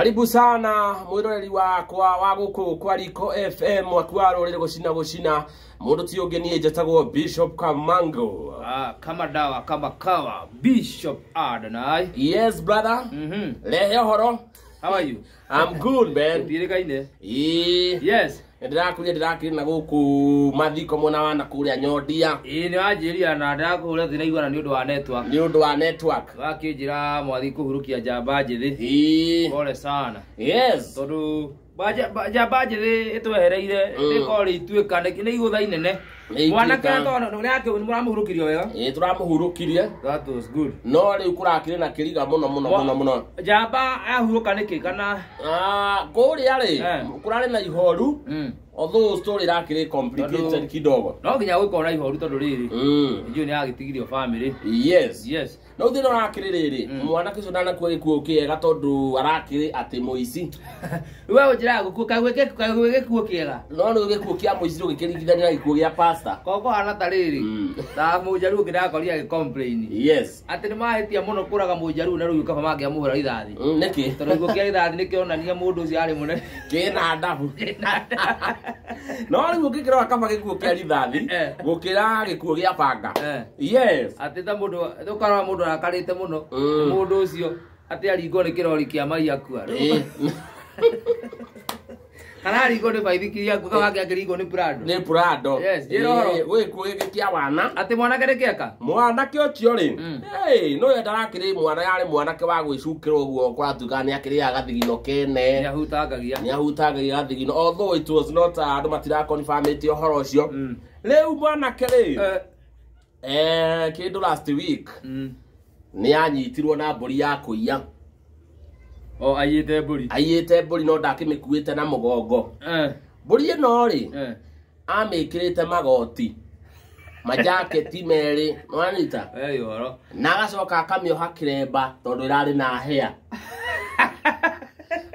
karibu sana mwiroreri wakwa wa guku kwa Rico FM wakiwa rorere gucina gucina mundu ti ungi nie njetagwo Bishop Kamango ah, kama dawa kama kawa Bishop Adonai yes brother mm -hmm. lehe horo how are you I'm good man Pirikaine yes ndirakuria ndirakiri na guku mathiko mwena wana na kuria nyodia ii ni wanjiria na ndirakuhuria thiraigua na ni undu wa network ni undu wa network wakinjira mwathi kuhurukia njamba njithi pole sana yes tondu njamba njĩthĩ ĩtwehereire ĩkorĩ ituĩkane nĩ igũtha inene mwanake nĩ mũramũhurũkirio wega ĩ tũramũhurũkirie no rĩu kũrakĩrĩ na kĩriga mũno mũno mũno mũno njamba yahurũka nĩkĩ kana kũrĩa rĩ kũrarĩ na ihoru although story rakire complicated kidogo no nginya gwikona ihoru tondu riri njuo hmm. ni agitigirio family yes yes no thino rakire riri hmm. mwanake ucio ndanakuo gikuo kiega tondu arakire ati muici we unjira gukuo kagwe gikuo kiega no ni gikuo kia muici ugikirigithania na gikuo gia a koko hana ta riri hmm. ta mujaru ngirakoria agicomplain yes ati ni mahitia muno kuraga mujaru na riu kaba mangiamuhura ithathi niki tondu gikuo a ithathi nikionania mundu ucio ari munene kina ndabu kina ndabu no rä u å ngä kä rora kaba gä kuo kä eh, rithathi eh. gå kä ra gä kuo gä a banga eh. atä ta må ndå å karora må ndå arakarä te må no må ndå å cio atä aringwo nä kä rori kä a mai maiakua kana rigo nä baithi kiria ngutha wake ake nä prado nä prado gwä kuo gä kia wana atä mwanake nä käeka mwanake å cio rä mm. nä we ndarakä rä mwana yarä mwanake wa gwä cukä rwo guo kwaratuga nä akä rä a gathigino kene nä ahutangagia nä ahutangagia gathigino although uh, andå matirakonibamä te å horo å cio mm. rä u mwanake rä kä ndå nä anyitirwo na mbå ri ya kå iya o aiyite mburi aiyite mburi no ndakimikuite na mugongo mburi ino ri amikirite magoti majaketi meri nwanita na agacoka akamioha kiremba tondu irari na hia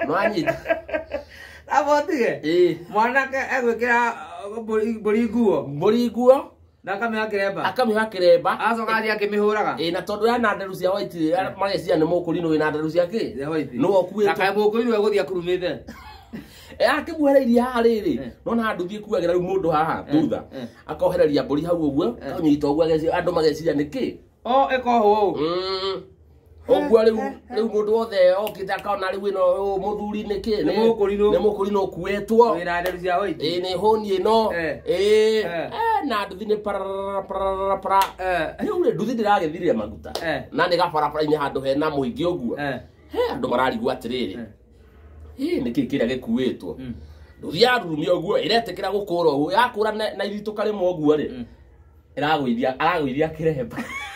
nwanyita abotige mwanake egwikira mburi nguo mburi nguo akamä akä akamä oya kä mä hå raga tondå ya nandaru cia nä må kå ri nä wä nandaru cia kä nä wokuä tekaä må kå ri gå thiä akurumä te akimuhereirie haha riri nona handu thie haha thutha eh. akohereria mburi hau uguo eh. kanyita mageciria niki o oh, ikohwo mm ũguo rĩu eh, eh, eh. rĩu mũndũ wothe okĩte akaona rĩu ĩno mũthuri nä kĩ nĩ ri no kuetwo ĩ nĩ hũni no ĩ na nduthi nä parararapara rĩu rĩ nduthi ndä ragä ndĩragĩthirire maguta na nĩ gabarabara-inĩ handũ hena atä rä rä nä kä kä rä a gä kuä two nduthi å guo ä retä kä yarurumia ũguo ĩretĩkĩra gũkũra ũguo ra na irituka rĩmwe ũguo rĩ hmm. ithia aragũithia kĩremba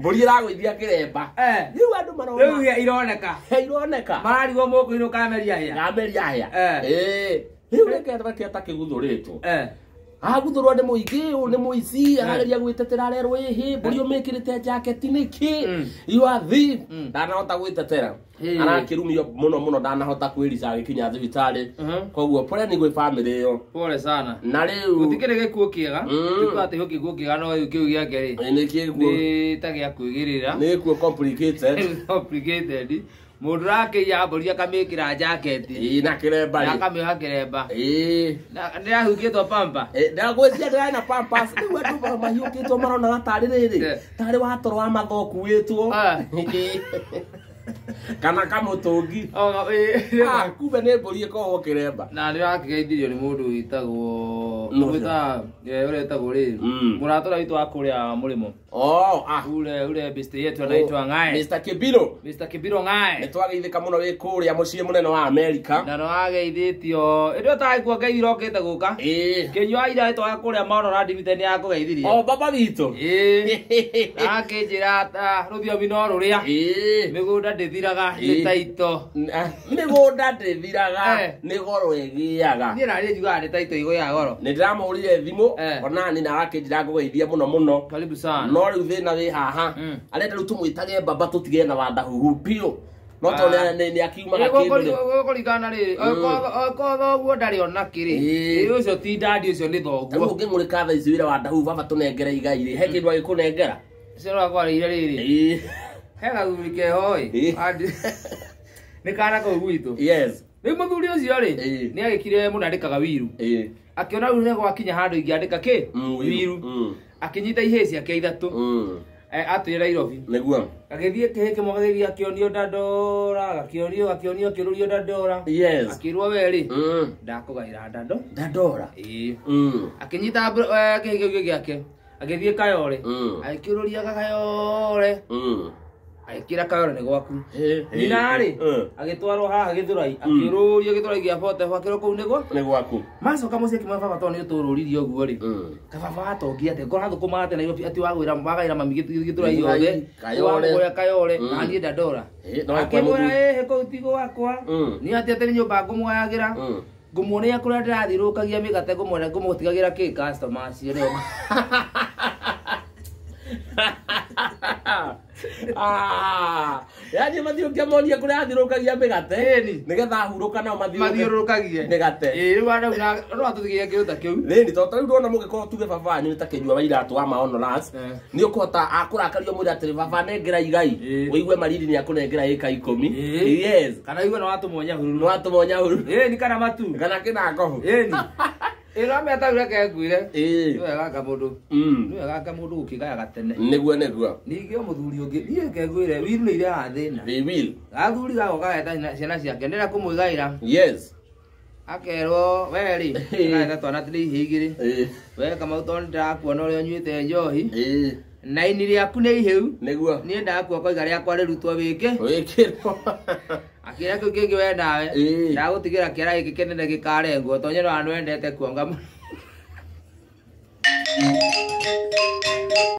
mburi iragwithia kiremba eh. riu andu marona riu ironeka ironeka mararigwo mukuinuka meria hia ngameria hia eh. eh. riu reke twakieta kiguthurĩtwo aguthurwo nä må ingä nä må ici eh. arageria gwä tetera arerwo ä hä mbå ri å eh. mä kä rä te njaketinä kä iwathi hmm. hmm. ndanahota gwä tetera dana hota må no må no koguo pore ni gwä family yo pore sana na rä u gå tikä rä gä kuo kä ega atä hå kä guo no kä u gä ake rä nä kä guo nä ta gä a kwä gä rä ra må ndå rakä mundu rakiya mbũri akamĩkĩra njaketi na kiremba na akamĩoha kiremba ndĩrahiũkĩtwo cia ndä ndĩrarĩ na pampas mahiå kä two maronaga tarä rä rä eh. tarä watoro wa two ah. kana kamutungi oh, eh, eh, ah, kumbe nä mbå ri ä kiremba na nä rakägeithirio nä må ndå wĩtagwo wĩtaga å retagwo rä må mm. ratå ra witå wa kå rä a må rä mo oh, ah. ule ule bista yetu anaitwa oh, ngae Mr. Kibiro Mr. Kibiro ngae nitwageithika muno wi kuria mucii munene wa America na no ageithitio indu ta kuo ngai irokite guka eh kinywa ira twa kuria maoro ra divite ni akugeithirie oh baba witu eh akinjira ta ruthio mino ruria eh migunda ndithira ndithiraga nä taitå mä ah, gå nda thiraga eh. nä goro ä gä aga niä narä njugaga nä taitå ya goro nä ndä ramå rire thimå eh. ona ni na narakä njä rangå geithie må no må hmm. no no rä u thä na wä haha arenda rä u tå mwä tage mbamba tå tigee na wandahuhu piå no to nä akiumaga kåringana rä hmm. kotho guo ndarä ona kä rä ä å cio ti ndandi å cio nä thoguo å ngä ngå rä ka thaici wä ra wa ndahu baba tå nengere igai rä he hmm. kä ndå agä kå nengera cirakwarä he gathuri keho ĩ nĩ kana kau gwitũ rĩu mũthuri ũcio rĩ nĩ agĩkire mũndũ andĩkaga wiru akĩona rĩu nĩ gwakinya handũ ingĩandĩka kĩ wiru akĩnyita ihĩ ciake ithatũ atwä nairobi nĩguo agäthiä kä hä kä mwagagäthi akĩonio ndandora gakĩonio gakĩonio akĩrũrio ndandora akĩrwo werĩ ndakå gaĩra ndando ndandora akĩnyita kä hä kä u gä gäake agäthiä kayore agäkä rå riaga agäkä ra gwaku ninarä uh. agätwarwo haha gä thå rai mm. akä rå rio gä thå rai gä aboteho akä gwaku macoka må ciä kä mababa tondå nä å tå rå ririe å guo rä kababa mm. atongia atä ngora thå kå maate nairobi mami gä thå rai yothe kayore mm. naniä ndandora akä mwä ra ähä kå u tigå wakwa nä atä atä nä nyå mba ngå ndirathirukagia migate ngumuonia ngumutigagira ki customers yo Ah. yaani mathiũrũkia monie kå rä athiå rå kagia mä kũrĩa athiũrũrũkagia mĩgate nĩgetha ahurũka nao mathiũrũrũkagie mĩgate kä atũthigia kĩũta u rĩni tondũ rĩu ndona mũngĩkorwo tuge baba nä ta kä nyua wairatå wa å kå hota akå rakario ũkũhota rä atä atĩrĩ baba nengera igai igue mariri nĩ akũnengera ĩka ikũmi yes kana igue nĩ watũmonya hururu nĩ watũmonya kana matu kana kä na ĩni ä reke ngwire wega mũndũ mm. wega mũndũ ũkĩgayaga tene nĩguo nĩguo ningĩ mũthuri ũngĩ thiĩ ngegwĩre wirũ ire hathĩna gathuri gago gageta ciana ciake ndĩra kũmũigaĩra yes akerwo werĩ gageta twana tĩrĩ ihĩ igĩrĩ we kamau tondũ ndĩrakuona ũrĩa ũnyuĩte njohi na ini rĩaku nĩ ihĩu nĩguo niĩ ndakua koiga rĩakwa rĩrutwo wĩkĩ wĩkĩrwo akä kä u kä ngä we nawe ndagå tigä ra kä ara gä kä kenene gä karengwo tonye no anwendete kuonga